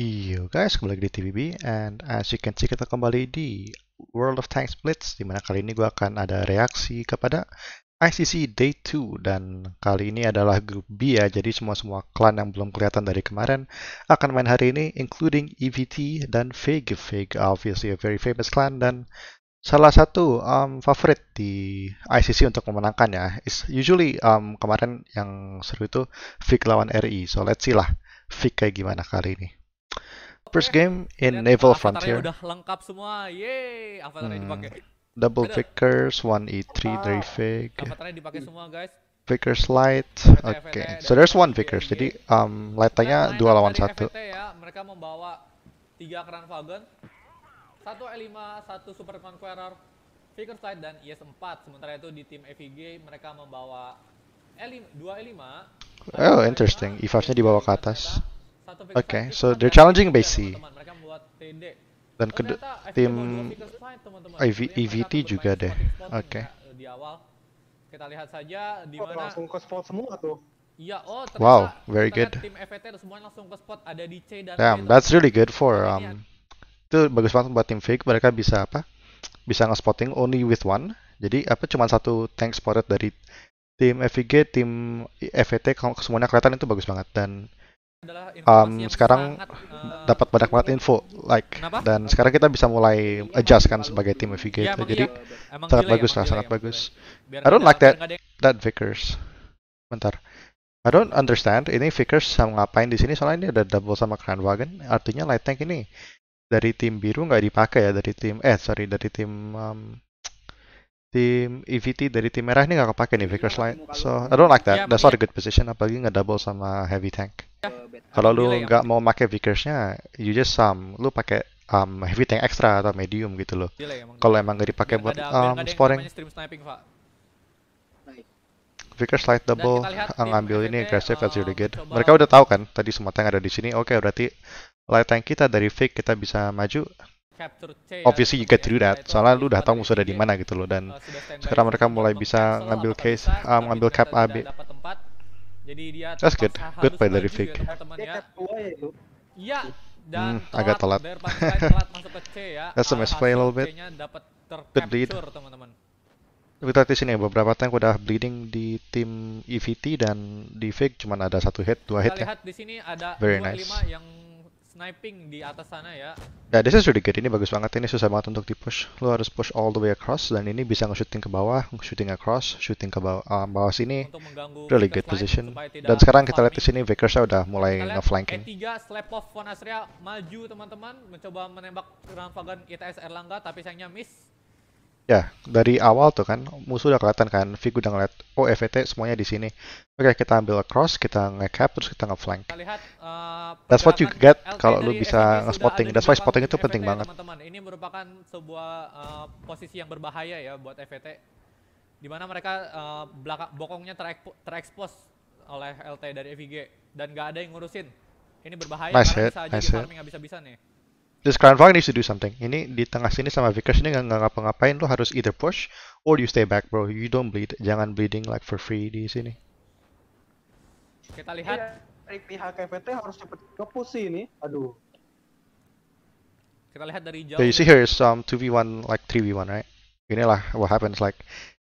Yo guys, kembali lagi di TVB and as you can see kita kembali di World of Tanks Blitz dimana kali ini gue akan ada reaksi kepada ICC Day 2 dan kali ini adalah grup B ya jadi semua-semua klan yang belum kelihatan dari kemarin akan main hari ini including EVT dan Vig Vig obviously a very famous clan dan salah satu um, favorit di ICC untuk memenangkannya is usually um, kemarin yang seru itu Vig lawan RI so let's see lah Vig kayak gimana kali ini First game in Naval Frontier. Udah lengkap semua. Yeay, avatarnya hmm. dipakai. Double Vickers, 1E3 dari Vic. Avatarnya dipakai semua, guys. Vickers Light. Oke. Okay. So there's one Vickers. Jadi um light-nya 2 nah, nah, lawan 1. Ya, mereka membawa 3 keran Falcon, 1 E5, 1 Super Conqueror, Vickers Light dan IS-4. Sementara itu di tim EVG mereka membawa E5, dua E5. Oh, interesting. E5-nya dibawa ke atas. Oke, okay, so they're challenging base C. Dan ke tim EVT e juga deh. Oke. Okay. kita lihat saja di mana oh, langsung ke spot semua tuh. Iya, oh ternyata, wow, very good. Tim FET semuanya langsung ke spot ada di C dan Damn, that's really good for um itu bagus banget buat tim fake mereka bisa apa? Bisa nge-spotting only with one. Jadi apa cuma satu tank spotted dari tim FVG, tim FET semuanya kelihatan itu bagus banget dan um, sekarang eh, dapat banyak banget info like dan sekarang kita bisa mulai adjust kan sebagai tim FVG iya, iya. ya, jadi ya, sangat bagus lah ya. sangat bagus I don't like that that Vickers bentar I don't understand ini Vickers sama ngapain di sini soalnya ini ada double sama wagon artinya light tank ini dari tim biru nggak dipakai ya dari tim eh sorry dari tim um, tim EVT dari tim merah ini nggak kepake nih Vickers iya, Line. So I don't like that. Iya, that's not a good position apalagi double sama heavy tank. Iya. Oh, Kalau lu ya. nggak mau pakai Vickersnya, you just some um, Lu pakai um, heavy tank extra atau medium gitu loh. Ya, Kalau emang nggak dipake buat um, Vickers Light Double uh, ngambil ini aggressive that's really uh, good. Mereka udah tahu kan tadi semua tank ada di sini. Oke, berarti light tank kita dari fake kita bisa maju Ya. obviously you get to do that soalnya lu udah tahu musuh ada di mana gitu loh dan oh, sekarang mereka mulai bisa ngambil case uh, ngambil cap AB That's good. Good play ya, ya. iya, dari Vic. hmm, agak telat. That's play That's a a little bit. Good bleed. Tapi tadi di sini beberapa tank udah bleeding di tim EVT dan di Vic cuma ada satu hit, dua hit ya. Very nice sniping di atas sana ya. Nah, this is really good. Ini bagus banget. Ini susah banget untuk di-push. Lo harus push all the way across dan ini bisa nge-shooting ke bawah, shooting across, shooting ke bawah, ah, um, bawah sini. Really good position. Dan sekarang kita lihat di sini Vickers udah mulai nge-flanking. E3 slap off Von Asria maju teman-teman, mencoba menembak Ranfagan ITS Erlangga tapi sayangnya miss. Ya, dari awal tuh kan musuh udah kelihatan kan, Vig udah ngeliat, oh EVT semuanya di sini. Oke, kita ambil cross, kita ngecap, terus kita ngeflank. Uh, That's what you get kalau lu bisa ngespotting. That's why spotting itu e penting ya, banget. Teman-teman, ini merupakan sebuah uh, posisi yang berbahaya ya buat EVT. dimana mereka uh, eh, belakang bokongnya terekpo, ter oleh LT dari FIG dan gak ada yang ngurusin. Ini berbahaya nice karena hit, bisa nice jadi farming bisa-bisa nih. This crown frog needs to do something. Ini di tengah sini sama Vickers ini nggak ngapa-ngapain. Lo harus either push or you stay back, bro. You don't bleed. Jangan bleeding like for free di sini. Kita lihat. Ya, pihak KPT harus cepet ke push ini. Aduh. Kita lihat dari jauh. So you see here is um 2v1 like 3v1, right? Inilah what happens like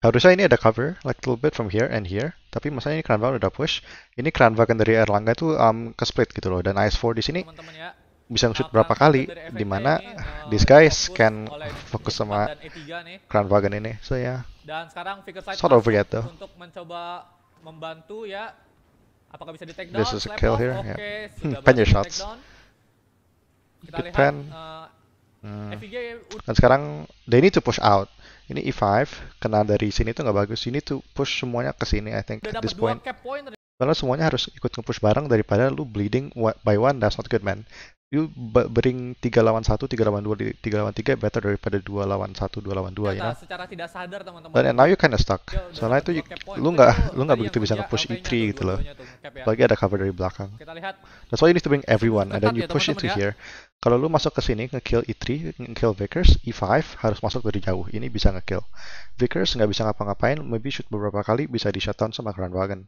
Harusnya ini ada cover, like a little bit from here and here. Tapi masalahnya ini Kranvagen udah push. Ini Kranvagen dari Erlangga tuh um, ke split gitu loh. Dan is 4 di sini. Teman-teman ya, bisa nge-shoot berapa kali di mana this guy can fokus sama Crown Wagon ini so ya yeah. dan sekarang figure sort of forget though mencoba membantu ya apakah bisa di take down this is a kill here okay, yeah. Hmm, pen shots kita Good lihat eh, hmm. dan sekarang they need to push out ini E5 kena dari sini tuh nggak bagus you need to push semuanya ke sini I think at this point karena semuanya harus ikut nge-push bareng daripada lu bleeding by one, that's not good man you bring 3 lawan 1, 3 lawan 2, 3 lawan 3 better daripada 2 lawan 1, 2 lawan 2 ya. Nah, Secara tidak sadar teman-teman. Dan nah, now you kinda stuck. Yo, ya, Soalnya itu you, lu enggak lu enggak begitu bisa nge-push E3 tuh, gitu loh. Ya. Lagi ada cover dari belakang. Kita lihat. That's why you need to bring everyone and then you ya, push teman -teman, into ya. here. Kalau lu masuk ke sini nge-kill E3, nge-kill Vickers, E5 harus masuk dari jauh. Ini bisa nge-kill. Vickers nggak bisa ngapa-ngapain, maybe shoot beberapa kali bisa di shutdown sama Grand Wagon.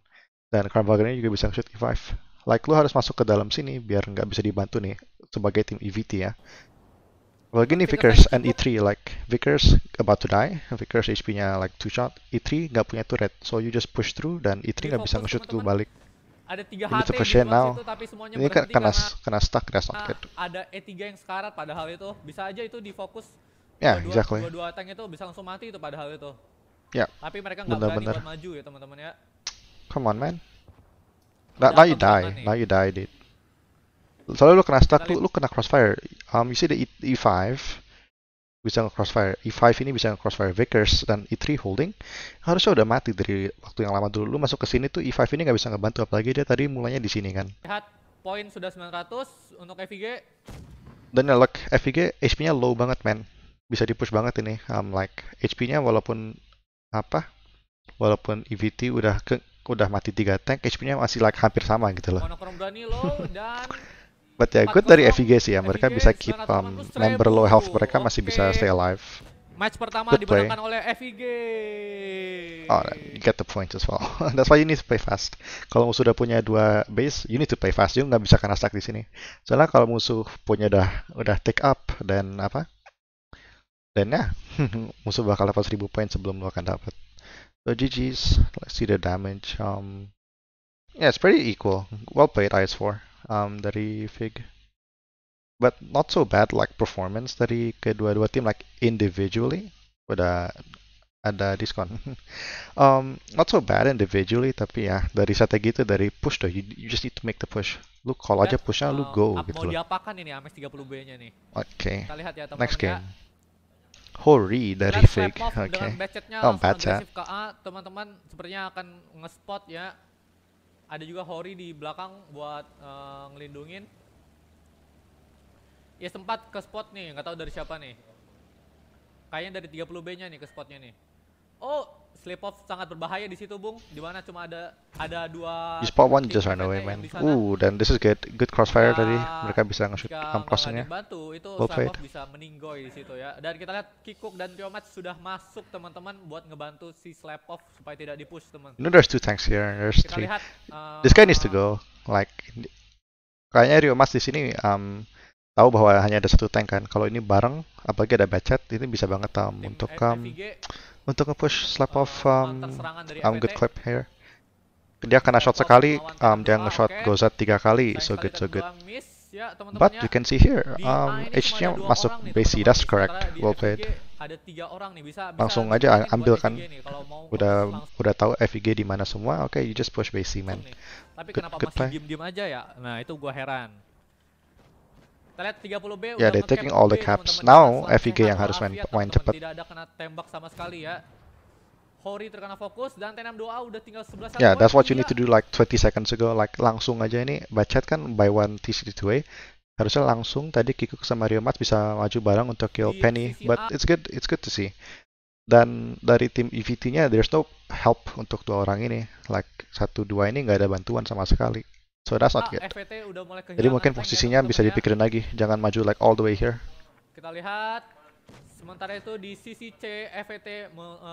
Dan Grand Kranwagennya juga bisa shoot E5. Like lu harus masuk ke dalam sini biar nggak bisa dibantu nih sebagai tim EVT ya. Well gini Vickers and E3 like Vickers about to die, Vickers HP-nya like two shot, E3 nggak punya turret, so you just push through dan E3 nggak bisa nge-shoot lu balik. Ada tiga HP di situ, tapi semuanya Ini kan kena, kena stuck, kena not ah, gitu. Ada E3 yang sekarat padahal itu, bisa aja itu difokus Ya, exactly. Dua-dua tank itu bisa langsung mati itu padahal itu. Ya. Tapi mereka nggak berani maju ya teman-teman ya. Come on man. Now, nah, now you die. Now ya? you die, dude. Soalnya lu kena stuck, lu, lu kena crossfire. Um, you see the E, E5 bisa crossfire. E5 ini bisa crossfire Vickers dan E3 holding. Harusnya udah mati dari waktu yang lama dulu. Lu masuk ke sini tuh E5 ini nggak bisa ngebantu apalagi dia tadi mulanya di sini kan. Lihat poin sudah 900 untuk FVG. Dan ya, look, FVG HP-nya low banget, man. Bisa dipush banget ini. Um, like HP-nya walaupun apa? Walaupun EVT udah ke udah mati tiga tank, HP-nya masih like, hampir sama gitu loh. But ya, good dari FVG sih ya, mereka bisa keep um, member low health mereka masih bisa stay alive. Match pertama good dimenangkan play. oleh FVG. Oh, you get the point as well. That's why you need to play fast. Kalau musuh udah punya dua base, you need to play fast. You nggak bisa kena stuck di sini. Soalnya kalau musuh punya udah udah take up dan apa, dan ya musuh bakal dapat 1000 poin sebelum lo akan dapat. So GG's, let's see the damage. Um, yeah, it's pretty equal. Well played, IS4, um, the refig. But not so bad like performance that he could do team like individually with a ada diskon. um, not so bad individually, tapi ya dari strategi itu dari push tuh, you, you just need to make the push. Lu call aja pushnya, uh, lu go gitu. Mau diapakan ini 30B-nya nih. Oke. Okay. ya Next game. Hori dari Fake. Oke. Okay. Oh, baca. teman-teman sepertinya akan nge-spot ya. Ada juga Hori di belakang buat uh, ngelindungin. Ya sempat ke spot nih, nggak tahu dari siapa nih. Kayaknya dari 30B-nya nih ke spotnya nih. Oh, slip off sangat berbahaya di situ Bung di mana cuma ada ada dua you spot one just run away man uh dan this is good good crossfire tadi iya. mereka bisa nge-shoot um, bantu itu well off bisa meninggoy di situ ya dan kita lihat Kikuk dan Tiomat sudah masuk teman-teman buat ngebantu si slap off supaya tidak di push teman you know there's two tanks here there's kita three lihat, uh, this guy needs to eh, go like kayaknya Rio Mas di sini um, tahu bahwa hanya ada satu tank kan kalau ini bareng apalagi ada bacet ini bisa banget um, untuk um, untuk nge-push slap eh, off um, um, good clip here. Dia kena shot sekali, um, dia nge-shot ah, Gozat tiga kali, so good, so good. Ya, But you can see here, um, H-nya masuk base, that's correct, well played. Langsung aja ambil kan, udah udah tahu FIG di mana semua, oke okay, you just push base man. Tapi good, good play. diem-diem aja ya? Nah itu gua heran. Kita lihat 30B udah yeah, they taking all the caps. Now FIG yang harus main main cepat. Tidak ada kena tembak sama sekali ya. Hori terkena fokus dan T6 doa udah tinggal 11 Ya, yeah, that's what you need to iya. do like 20 seconds ago. Like langsung aja ini bacet kan by one TCT2A. Harusnya langsung tadi kiku sama Rio match bisa maju bareng untuk kill Penny, but it's good it's good to see. Dan dari tim EVT-nya there's no help untuk dua orang ini. Like satu dua ini nggak ada bantuan sama sekali. Saudara so not ah, good. Jadi mungkin posisinya bisa dipikirin lagi, jangan maju like all the way here. Kita lihat sementara itu di sisi C FET eh,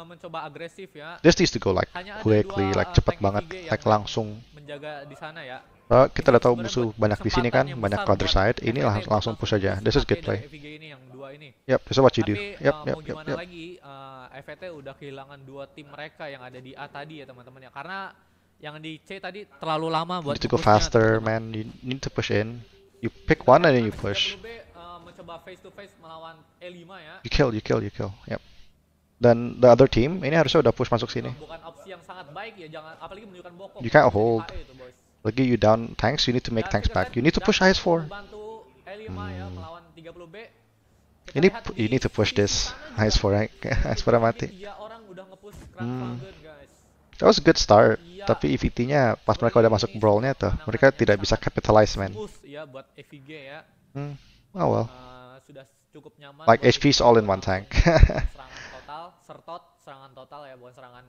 mencoba agresif ya. This needs to go like Hanya quickly like cepat banget, like langsung. Menjaga di sana ya. Eh, kita udah tahu musuh banyak di sini kan, banyak counter side. Ini lang langsung push aja. This is good play. Ini yang dua ini. this is what you Tapi, yep, eh, lagi, uh, FET udah kehilangan dua tim mereka yang ada di A tadi ya teman-teman ya. Karena yang di C tadi terlalu lama buat you need to go faster, man. You need to push in. You pick one and then you push. B, eh, mencoba face to face melawan e ya. You kill, you kill, you kill. Yep. Dan the other team ini harusnya udah push masuk sini. Bukan opsi yang sangat baik ya, jangan apalagi menunjukkan bokong. You can't hold. E Lagi you down tanks, you need to make nah, tanks back. You need to push IS4. E ya, hmm. 30B. ini you need to push this. IS4 right? IS4 mati. hmm. That was a good start. Iya. Iya. Tapi EVT-nya pas mereka udah masuk brawl-nya tuh, mereka tidak bisa capitalize, man. Ya e ya. Hmm, oh well. Eh, like HP is e all in one tank. serangan total, sertot, serangan total ya, bukan serangan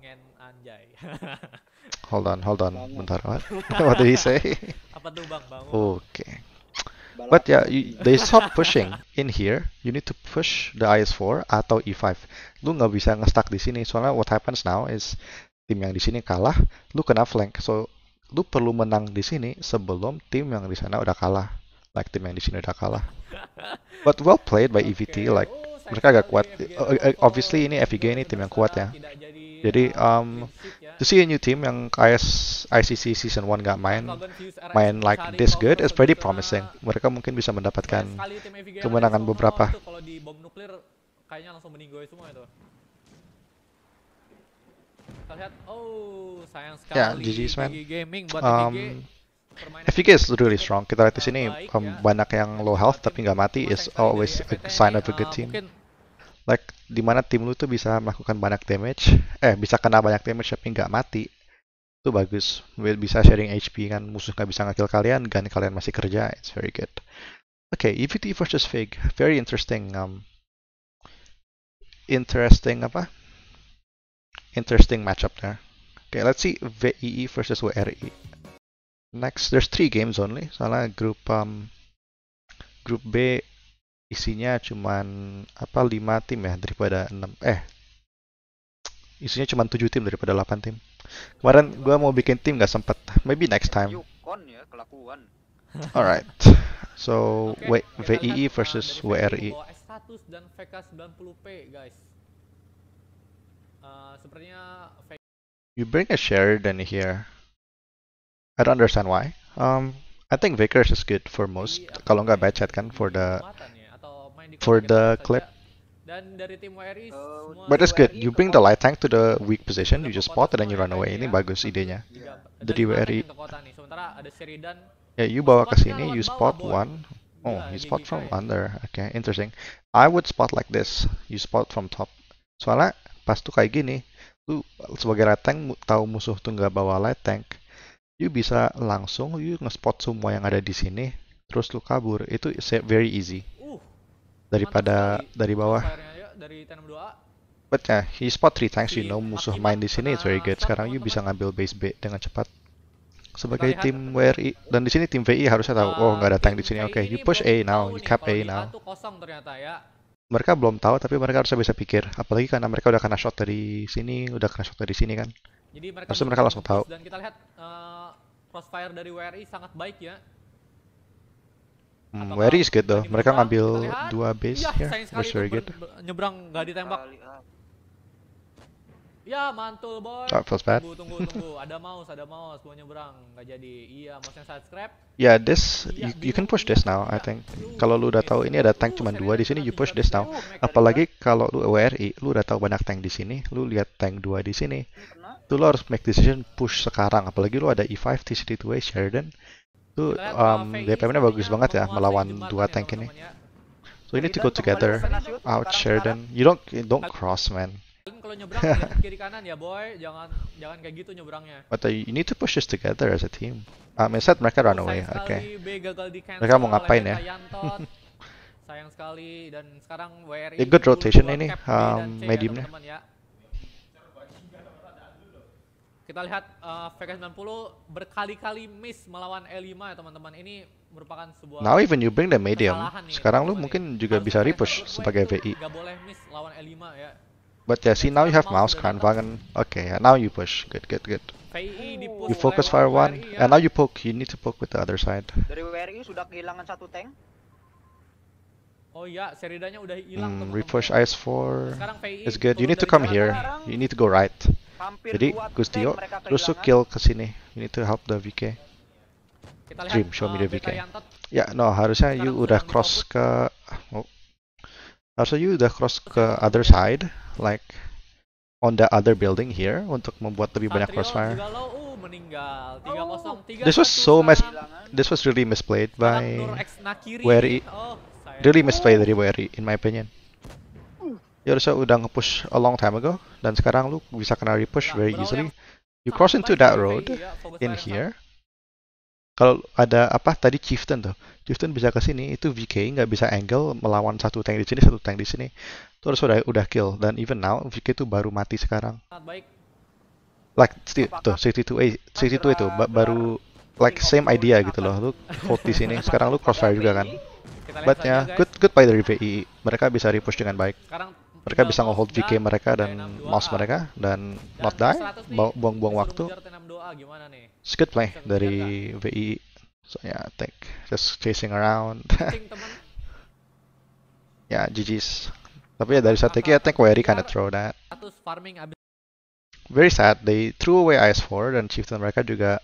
ngen anjay. hold on, hold on, bentar. What, what did he say? Apa tuh bang, Oke. Okay. But yeah, you, they stop pushing in here. You need to push the IS4 atau E5. Lu nggak bisa nge-stuck di sini. Soalnya what happens now is tim yang di sini kalah, lu kena flank. So, lu perlu menang di sini sebelum tim yang di sana udah kalah. Like tim yang di sini udah kalah. But well played by EVT, like mereka agak kuat. Eh, obviously ini FIG e ini tim yang kuat ya. Jadi um, to see a new team yang IS, ICC season 1 nggak main main like this good is pretty promising. Mereka mungkin bisa mendapatkan e kemenangan beberapa. Kalau di bom nuklir kayaknya langsung meninggoy semua itu kita lihat oh sayang ya, sekali yeah, GG's, man. Gaming buat um, FVK is really strong. Kita lihat di sini um, ya. banyak yang low health tapi nggak mati is always ya, a sign of a ah, good team. Like di mana tim lu tuh bisa melakukan banyak damage, eh bisa kena banyak damage tapi nggak mati, itu bagus. Bisa sharing HP kan musuh nggak bisa ngakil kalian, gun kalian masih kerja, it's very good. Okay, EVT versus Fig, very interesting. Um, interesting apa? interesting matchup there. Okay, let's see VEE e versus WRE. E. Next, there's three games only. Soalnya grup um, grup B isinya cuman apa lima tim ya daripada enam. eh isinya cuma tujuh tim daripada delapan tim. Kemarin gue mau bikin tim gak sempet. Maybe next time. Ya, Alright. So okay, VEE e versus WRI. Status dan VK 90p guys. Uh, you bring a Sheridan here. I don't understand why. Um, I think Vickers is good for most. Kalau nggak chat kan for the for the clip. Oh, but it's good. You bring the light tank to the weak position, you just spot, and then you run away. Ini bagus idenya. The WRI. Yeah, you bawa ke sini, you spot one. Oh, you spot from under. Okay, interesting. I would spot like this. You spot from top. Soalnya pas tuh kayak gini lu sebagai tank tahu musuh tuh nggak bawa light tank, you bisa langsung you ngespot semua yang ada di sini terus lu kabur itu very easy uh, daripada dari bawah dari but yeah he spot three tanks you iya, know musuh main di sini it's very good sekarang you bisa ngambil base B dengan cepat sebagai tim WRI dan di sini tim VI harusnya tahu oh nggak ada tank di ah, sini oke okay, you push A now you cap A now ternyata ya mereka belum tahu tapi mereka harusnya bisa pikir apalagi karena mereka udah kena shot dari sini udah kena shot dari sini kan jadi mereka harusnya mereka langsung tahu dan kita lihat uh, crossfire dari WRI sangat baik ya hmm, WRI is good though mereka ngambil dua base iya, ya yeah, was very good nyebrang nggak ditembak ah. Ya mantul boy. Tunggu tunggu tunggu. ada mouse, ada mouse. semuanya nyebrang, nggak jadi. Iya, mouse yang subscribe. Ya this, iya, you, can push this now. I think. Kalau lu udah gitu. tahu ini ada tank cuma dua di sini, you push this now. Apalagi kalau lu WRI, lu udah tahu banyak tank di sini, lu lihat tank dua di sini. Tuh lu harus make decision push sekarang. Apalagi lu ada E5, 2 Sheridan. Tuh um, DPM-nya bagus ya, banget ya melawan dua tank ini. So you need to go together. Out Sheridan. You don't you don't cross man. Kalau nyebrang kiri kanan ya boy, jangan jangan kayak gitu nyebrangnya. But you need to push this together as a team. Ah, misal mereka run oh, away. Oke. Okay. Mereka mau ngapain ya? sayang sekali dan sekarang WRI yeah, good rotation ini um, ya, mediumnya ya. kita lihat uh, VK90 berkali-kali miss melawan E5 ya teman-teman ini merupakan sebuah now even you bring the medium sekarang lu ya. mungkin juga bisa repush sebagai gitu. VI Enggak boleh miss lawan E5 ya But yeah, see now you have mouse Kranwagen. Okay, yeah, now you push. Good, good, good. You focus fire one, and now you poke. You need to poke with the other side. Dari WRI sudah kehilangan satu tank. Oh iya, Seridanya udah hilang. Refresh hmm, repush ice 4 is good. You need to come here. You need to go right. Jadi Gustio, terus tuh kill ke sini. You need to help the VK. Dream, show me eh, the VK. Ya, no, harusnya you udah cross ke... Oh. Harusnya you udah cross ke other side like on the other building here untuk membuat lebih banyak crossfire. Uh, oh. This was so mis this was really misplayed by Wery. Oh, really misplayed dari Wery in my opinion. Yorsa ya udah nge-push a long time ago dan sekarang lu bisa kena repush very easily. You cross into that road in here kalau ada apa tadi chieftain tuh chieftain bisa ke sini itu VK nggak bisa angle melawan satu tank di sini satu tank di sini terus udah udah kill dan even now VK itu baru mati sekarang like like tuh 62 A 62 itu ba baru like same idea gitu loh lu hold di sini sekarang lu crossfire juga kan but ya, ya good good by the VI mereka bisa repush dengan baik mereka bisa ngehold VK mereka dan mouse mereka dan not die buang-buang waktu doa gimana nih? good play Bisa dari kan? VI. E. So yeah, take just chasing around. ya, yeah, GG's. Tapi ya dari strategi I think Wery kinda throw that. farming abis Very sad, they threw away IS4 dan chieftain mereka juga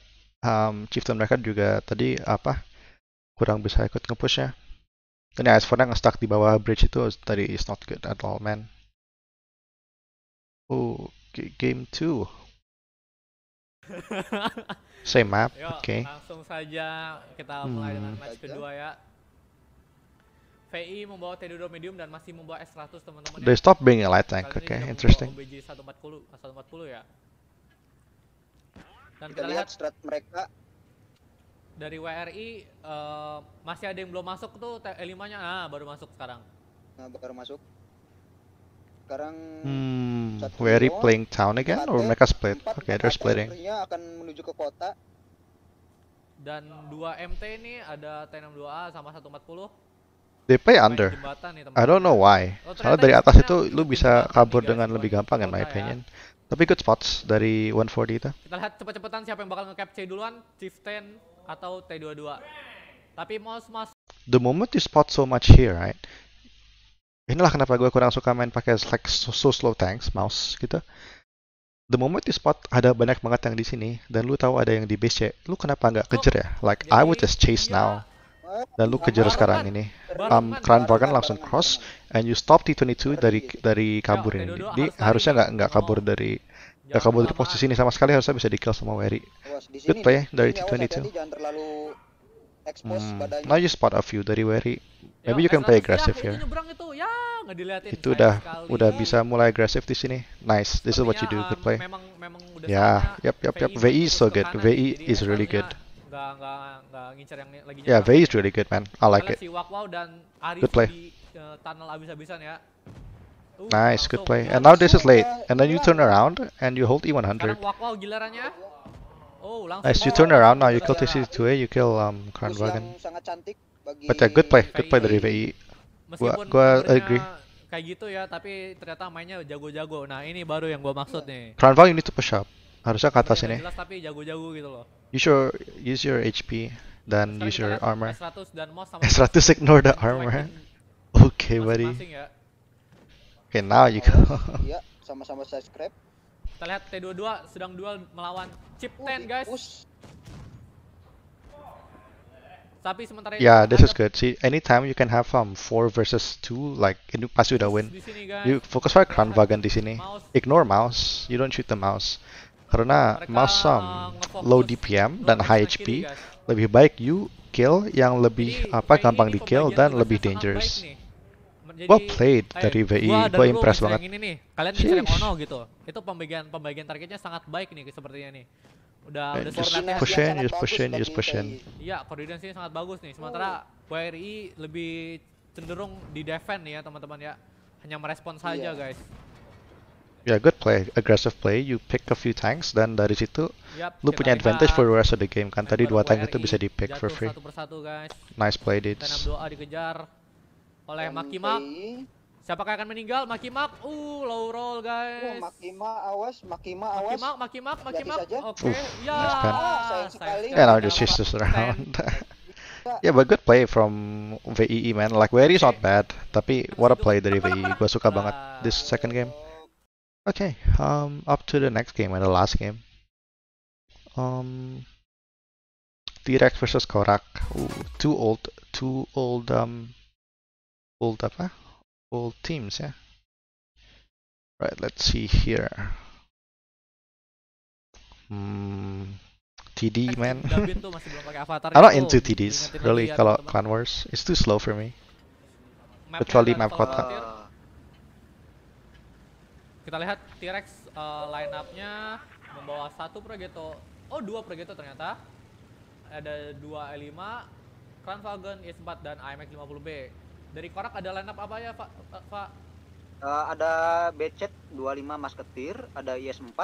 um, chieftain mereka juga tadi apa kurang bisa ikut ngepushnya. Dan ya IS4 yang stuck di bawah bridge itu tadi is not good at all man. Oh, game 2. Same map. Oke. Okay. Langsung saja kita hmm. mulai hmm. dengan match kedua ya. VI membawa t medium dan masih membawa S100 teman-teman. They ya. stop being a light tank. Oke, okay. interesting. OBJ 140, 140 ya. Dan kita, kita lihat strat mereka dari WRI uh, eh, masih ada yang belum masuk tuh T5-nya. Eh, ah, baru masuk sekarang. Nah, baru masuk. Sekarang hmm Hmm, playing town again or mereka ya. split? Oke, okay, they're ya, splitting. akan menuju ke kota. Dan 2 MT ini ada T62A sama 140. They play under. I don't know why. Oh, dari atas itu lu bisa kabur dengan lebih gampang in my opinion. Ya. Tapi good spots dari 140 itu. Kita lihat cepet-cepetan siapa yang bakal nge-cap C duluan, Chieftain atau T22. Tapi Mouse mouse. The moment you spot so much here, right? inilah kenapa gue kurang suka main pakai slack so slow tanks mouse gitu the moment you spot ada banyak banget yang di sini dan lu tahu ada yang di base lu kenapa nggak oh, kejar ya like I would just chase ya. now dan lu kejar sekarang ini um, Kran bahkan langsung cross and you stop T22 dari dari kabur ya, ini jadi harusnya nggak nggak kabur dari ya, nggak kabur dari posisi ini sama sekali harusnya bisa di kill sama Wery good play dari T22 expose hmm. badannya. Now you spot a few dari Wery. Ya, Maybe Yo, you can play aggressive ya, here. Itu, ya, itu udah sekali. udah bisa mulai agresif di sini. Nice. This Tapi is what ya, you do. Um, Good play. Memang, memang udah yeah. Yep, yep, yep. VI is so good. VI is really good. Gak, gak, gak ngincer yang lagi Yeah, VI is really good, man. I like it. Si Wakwau dan Arif good play. Di, uh, tunnel abis-abisan ya. Uh, nice, good play. And now this is late. Eh, and then you turn around and you hold E100. Wakwau gilirannya. Oh, As you turn around now, you kill TC2A, you kill um, Crown Dragon. But yeah, uh, good play, good play dari VI. E. Gua, gua agree. Kayak gitu ya, tapi ternyata mainnya jago-jago. Nah ini baru yang gua maksud iya. nih. Crown Dragon ini tuh push up. Harusnya ke atas iya, ini. Jelas tapi jago-jago gitu loh. Use your, use your HP dan use your armor. S100 dan Moss sama S100 ignore the armor. Okay, buddy. Ya. Okay, now you go. Iya, sama-sama subscribe. Kita lihat T22 sedang duel melawan Chip Ten, guys. Tapi sementara ini Yeah, this is good. See, anytime you can have um four versus two, like pass with a win. Sini, you for pada wagon di sini. Ignore mouse. You don't shoot the mouse. Karena Mereka mouse um, low DPM dan high HP, kiri, lebih baik you kill yang lebih Jadi, apa gampang di kill dan lebih dangerous. Baik jadi well played ayo, dari VI gue impress banget ini nih kalian bisa yang ono gitu itu pembagian pembagian targetnya sangat baik nih sepertinya nih udah yeah, udah just pushin just pushin just pushin iya koordinasi sangat bagus nih sementara oh. WRI lebih cenderung di defend ya teman-teman ya hanya merespon iya. saja yeah. guys Ya, yeah, good play, aggressive play. You pick a few tanks dan dari situ yep, lu punya advantage for the rest of the game kan. Tadi dua tank itu bisa di pick for free. Satu persatu, guys. Nice play, dudes. dikejar oleh Makimak. yang akan meninggal? Makimak. Uh, low roll guys. Uh, Makimak awas, Makimak awas. Makimak, Makimak, Makimak. Oke. Ya. Yeah. Kan? sekali. And I'll just use round. yeah, but good play from VEE e, man. Like very e is not bad, tapi what a play dari VEE. E. gua suka banget nah. this second game. Okay, um, up to the next game and the last game. Um, T-Rex versus Korak. Ooh, two old, two old um Full apa old teams ya right let's see here hmm, TD man I'm not gitu. into TDs really ya, kalau Clan Wars it's too slow for me kecuali map kota kita lihat T-Rex eh, line up membawa satu pregeto oh dua pregeto ternyata ada dua E5 Kran Falcon E4 dan IMX 50B dari Korak ada line up apa ya, Pak? Pak? Uh, ada BC 25 Masketir, ada IS-4,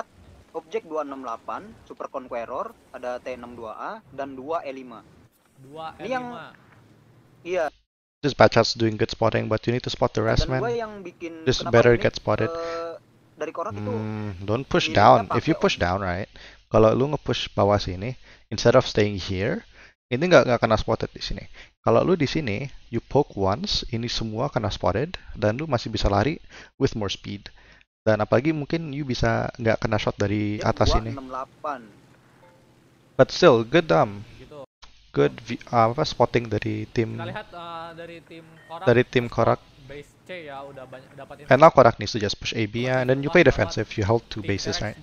Objek 268, Super Conqueror, ada T62A, dan 2 E5. 2 E5? Ini yang, e iya. This Batchat's doing good spotting, but you need to spot the rest, dan man. yang bikin... This better get spotted. Uh, dari korak hmm, itu... Don't push down. If you push down, right? Kalau lu nge-push bawah sini, instead of staying here, ini nggak kena spotted di sini. Kalau lu di sini, you poke once, ini semua kena spotted dan lu masih bisa lari with more speed. Dan apalagi mungkin you bisa nggak kena shot dari Dia atas ini. 68. But still, good dumb. Gitu. Good uh, apa spotting dari tim. lihat uh, dari tim Dari tim Korak base C ya udah banyak dapat And now Korak needs to just push AB ya, and then you play defensive. You hold two bases, right?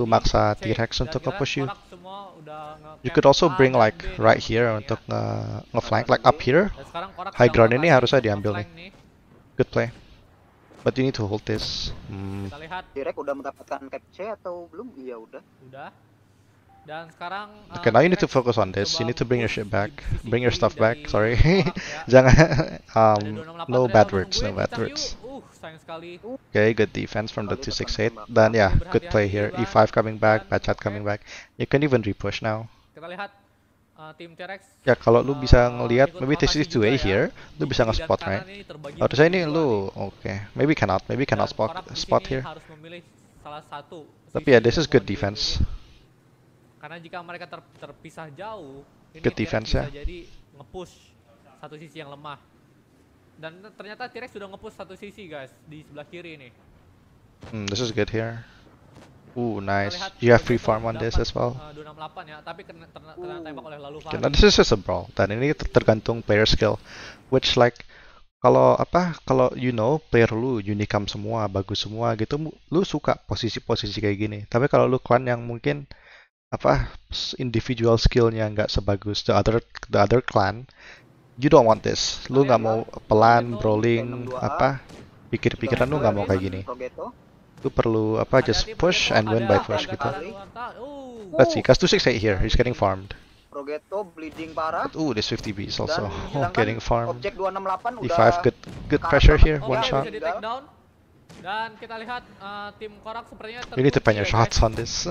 Lu maksa T-Rex untuk nge-push you. You could also bring like right here untuk iya. nge-flank, like up here. High ground ini harusnya diambil nih. Good play. But you need to hold this. Hmm. Kita lihat. Direk udah mendapatkan cap C atau belum? Iya udah. Udah. Eh, okay, now you need to focus on this. You need to bring your shit back. Bring your stuff back, sorry. Ya. Jangan, um, no bad words, no bad words. Uh, okay, good defense from the 268. Then yeah, good play here. E5 coming back, Bachat coming back. You can even repush now. Uh, ya kalau lu bisa uh, ngelihat maybe this is 2A ya. here, lu bisa nge-spot right? saya ini oh, lu oke, okay. maybe cannot, maybe cannot spot spot here. Tapi ya yeah, this is good defense. Karena jika mereka ter, terpisah jauh, ini ke defense bisa ya. jadi ngepush satu sisi yang lemah. Dan ternyata T-Rex sudah ngepush satu sisi guys di sebelah kiri ini. Hmm, this is good here. Ooh, nice. You have free farm on this as well. Uh, 268 ya, tapi kena, terna, terna tembak oleh lalu Okay, this is just a brawl. Dan ini tergantung player skill. Which like kalau apa kalau you know player lu unikam semua bagus semua gitu lu suka posisi-posisi kayak gini tapi kalau lu clan yang mungkin apa individual skillnya nggak sebagus the other the other clan you don't want this lu nggak mau pelan brawling apa pikir-pikiran lu nggak mau kayak gini lu perlu apa just push and win by push gitu uh. let's see Kastusik stay here he's getting farmed Progetto bleeding parah. Ooh, there's 50 bees also. Oh, getting farmed. Objek 268 E5 good good pressure here, one shot. Dan kita lihat uh, tim Korak sepertinya We need to shots on this.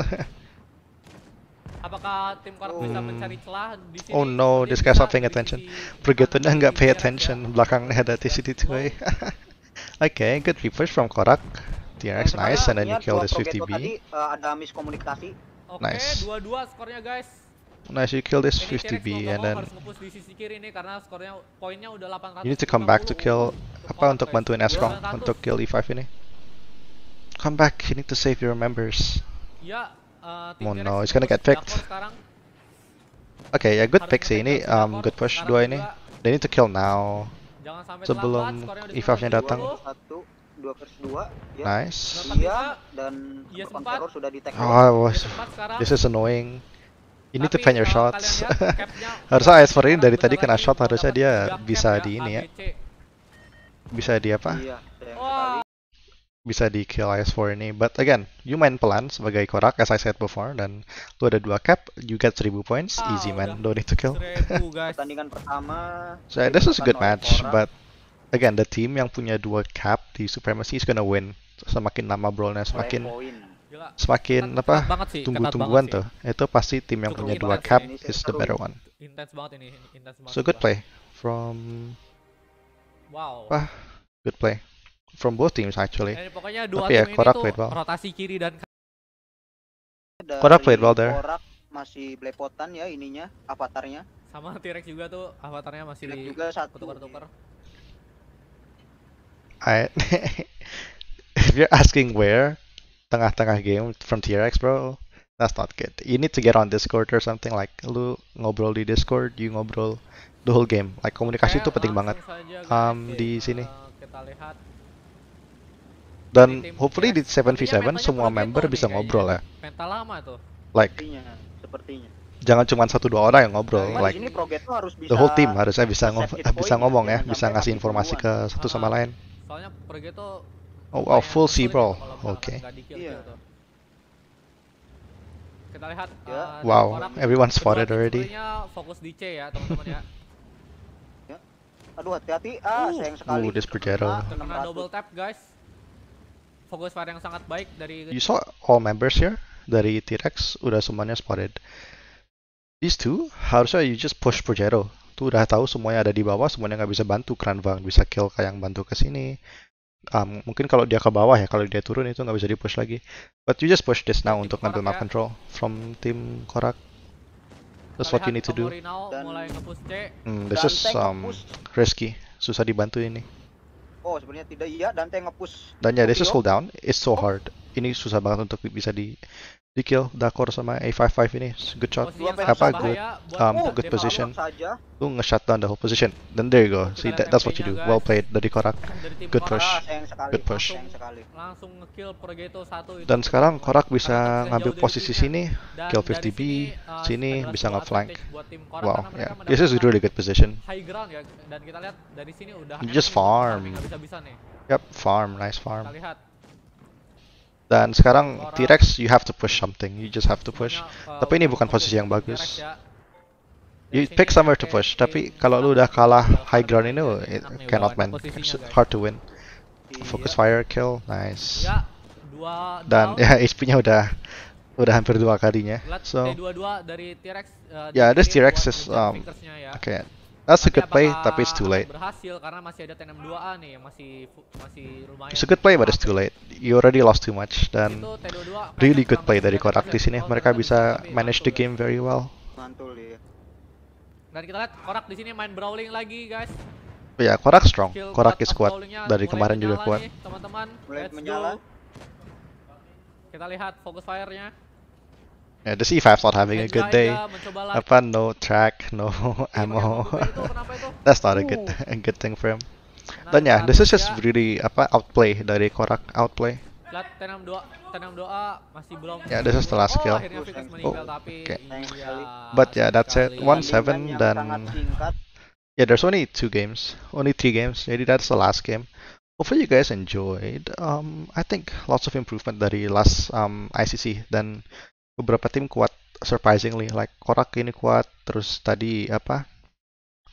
Apakah tim oh. bisa mencari celah di sini? Oh no, this guy's not paying attention. Brigatonnya nggak pay attention, belakangnya ada tct 2 Oke, okay, good reverse from Korak. DRX nah, nice, and then you kill this 50B. Eh, ada miskomunikasi. Okay, nice. dua-dua skornya guys. Nice, you kill this 50B and then You need to come back to kill apa untuk bantuin Eskrong untuk kill E5 ini. Come back, you need to save your members. Ya, Uh, no, it's gonna get picked. Okay, yeah, good pick sih ini, um, good push dua ini. They need to kill now. Sebelum evafnya datang. Ya. Nice. Iya dan iya, sudah di Oh, this is annoying. You need to plan your shots. harusnya Ice Marine dari tadi kena shot harusnya dia bisa di ini ya. Bisa di apa? Iya, bisa di kill IS4 ini. But again, you main pelan sebagai korak, as I said before, dan lu ada dua cap, you get 1000 points, ah, easy man, don't need to kill. Pertandingan pertama. so this is a good match, but again, the team yang punya dua cap di supremacy is gonna win. Semakin lama brawlnya semakin semakin Ketat, apa Tunggu-tungguan tuh. Itu pasti tim yang Cukup punya dua cap ini. is the better one. Intense banget ini, intense banget. So good play from Wow. Wah, good play from both teams actually. Eh, And Tapi ya, ini Korak tuh well. rotasi kiri dan Korak played well there. Korak masih belepotan ya ininya, avatarnya. Sama T-Rex juga tuh avatarnya masih di juga satu. Tukar-tukar. I if you're asking where tengah-tengah game from T-Rex bro, that's not good. You need to get on Discord or something like lu ngobrol di Discord, you ngobrol the whole game. Like komunikasi itu eh, penting banget. Um, di sini. Eh, kita lihat dan gitu ya. di hopefully di 7v7 semua member bisa kayaknya. ngobrol ya peta lama tuh like sepertinya, sepertinya. jangan cuma satu dua orang yang ngobrol nah, like ini harus bisa the whole team harusnya bisa ngom bisa ngomong gitu ya, ya bisa ngasih informasi ke satu sama ah, lain soalnya Progetto oh, oh full C bro. oke gitu, okay. yeah. kita lihat yeah. Ya. uh, wow orang, everyone's for already fokus di C ya teman-teman ya Aduh hati-hati ah uh. sayang sekali. Oh, this projectile. Kena double tap guys fokus pada yang sangat baik dari You saw all members here dari T-Rex udah semuanya spotted. These two harusnya you just push Projero. Tuh udah tahu semuanya ada di bawah, semuanya nggak bisa bantu Kranvang, bisa kill kayak yang bantu ke sini. Um, mungkin kalau dia ke bawah ya, kalau dia turun itu nggak bisa di push lagi. But you just push this now tim untuk ngambil map ya. control from tim Korak. That's what you need to do. Dan, hmm, this is um, risky, susah dibantu ini. Oh, sebenarnya tidak. Iya, Dante ngepush. Dan yeah, this is cooldown. It's so hard ini susah banget untuk bisa di di kill Dakor sama A55 ini good shot apa good um good position lu nge-shut the whole position then there you go see that, that's what you do well played dari Korak good push good push dan sekarang Korak bisa ngambil posisi sini kill 50B sini uh, bisa nge wow yeah this is really good position ya. just farm yep farm nice farm dan sekarang T-Rex you have to push something. You just have to push. Tapi ini bukan posisi yang bagus. You pick somewhere to push. Tapi kalau lu udah kalah high ground ini, oh, it cannot man. It's hard to win. Focus fire kill, nice. Dan ya HP-nya udah udah hampir dua kalinya. So, ya yeah, this T-Rex is um, ya. okay. That's a good play, tapi it's too late. Berhasil karena masih ada tenem 2A nih yang masih masih lumayan. It's a good play but it's too late. You already lost too much dan really good play dari Korak di sini. Mereka bisa manage the ya. game very well. Mantul ya. Dan kita lihat Korak di sini main brawling lagi, guys. Ya, Korak strong. Korak is kuat dari kemarin juga kuat. Teman-teman, let's go. Kita lihat fokus fire-nya. Yeah, the c 5 not having a good day. Apa, no track, no ammo. That's not a good a good thing for him. Dan ya, yeah, this is just really apa outplay dari Korak outplay. Yeah, this is the last oh, kill. Oh, okay. But yeah, that's it. One seven dan. Yeah, there's only two games, only three games. Maybe that's the last game. Hopefully you guys enjoyed. Um, I think lots of improvement dari last um ICC dan. beberapa tim kuat surprisingly like Korak ini kuat terus tadi apa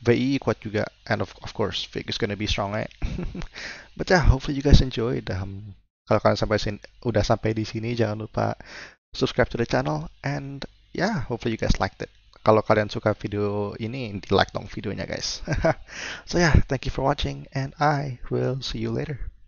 VI kuat juga and of, of course Vic is gonna be strong eh? but yeah hopefully you guys enjoy dan um, kalau kalian sampai sini, udah sampai di sini jangan lupa subscribe to the channel and yeah hopefully you guys liked it kalau kalian suka video ini di like dong videonya guys so yeah thank you for watching and I will see you later